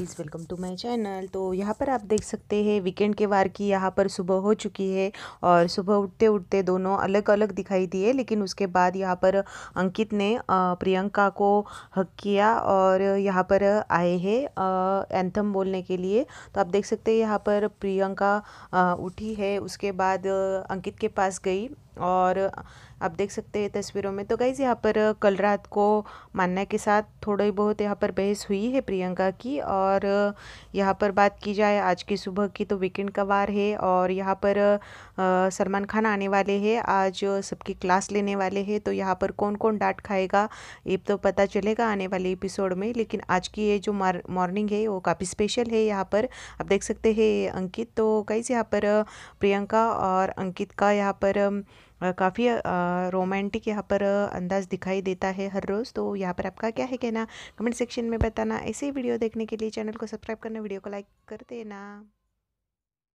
please welcome to my channel तो यहाँ पर आप देख सकते हैं वीकेंड के वार की यहाँ पर सुबह हो चुकी है और सुबह उठते उठते दोनों अलग अलग दिखाई दिए लेकिन उसके बाद यहाँ पर अंकित ने प्रियंका को हक किया और यहाँ पर आए हैं एंथम बोलने के लिए तो आप देख सकते हैं यहाँ पर प्रियंका उठी है उसके बाद अंकित के पास गई और आप देख सकते हैं तस्वीरों में तो गाइज़ यहाँ पर कल रात को मान्या के साथ थोड़ी बहुत यहाँ पर बहस हुई है प्रियंका की और यहाँ पर बात की जाए आज की सुबह की तो वीकेंड का वार है और यहाँ पर सलमान खान आने वाले हैं आज सबकी क्लास लेने वाले हैं तो यहाँ पर कौन कौन डांट खाएगा ये तो पता चलेगा आने वाले एपिसोड में लेकिन आज की ये जो मॉर्निंग है वो काफ़ी स्पेशल है यहाँ पर आप देख सकते हैं अंकित तो गाइज यहाँ पर प्रियंका और अंकित का यहाँ पर काफ़ी रोमांटिक यहाँ पर अंदाज दिखाई देता है हर रोज़ तो यहाँ पर आपका क्या है कहना कमेंट सेक्शन में बताना ऐसे ही वीडियो देखने के लिए चैनल को सब्सक्राइब करना वीडियो को लाइक कर देना